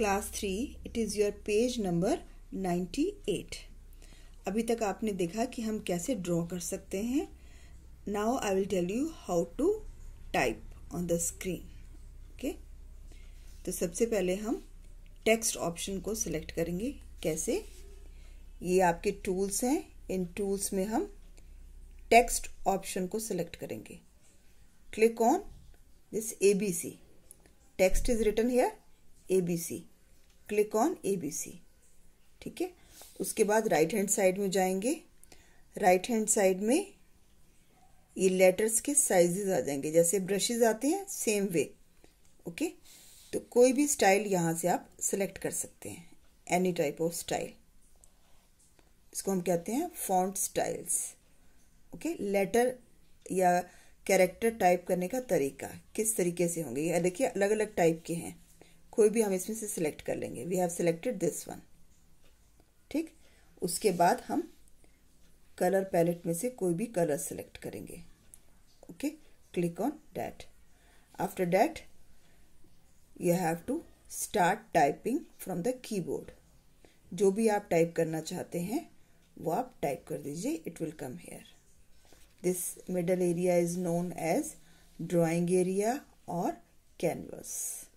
class three it is your page number ninety eight अभी तक आपने देखा कि हम कैसे ड्रॉ कर सकते हैं now I will tell you how to type on the screen okay तो सबसे पहले हम टेक्स्ट ऑप्शन को सिलेक्ट करेंगे कैसे ये आपके टूल्स हैं इन टूल्स में हम टेक्स्ट ऑप्शन को सिलेक्ट करेंगे click on this A B C text is written here A B C click on A B C ठीक है उसके बाद राइट हैंड साइड में जाएंगे राइट हैंड साइड में ये लेटर्स के साइजेस आ जाएंगे जैसे ब्रशेज आते हैं सेम वे ओके तो कोई भी स्टाइल यहाँ से आप सेलेक्ट कर सकते हैं एनी टाइप ऑफ स्टाइल इसको हम कहते हैं फॉन्ट स्टाइल्स ओके लेटर या कैरेक्टर टाइप करने का तरीका किस तरीके से होंगे ये देखिए अलग अलग टाइप के हैं कोई भी हम इसमें से सिलेक्ट कर लेंगे we have selected this one ठीक उसके बाद हम कलर पैलेट में से कोई भी कलर सिलेक्ट करेंगे okay click on that after that you have to start typing from the keyboard जो भी आप टाइप करना चाहते हैं वो आप टाइप कर दीजिए it will come here this middle area is known as drawing area और कैनवस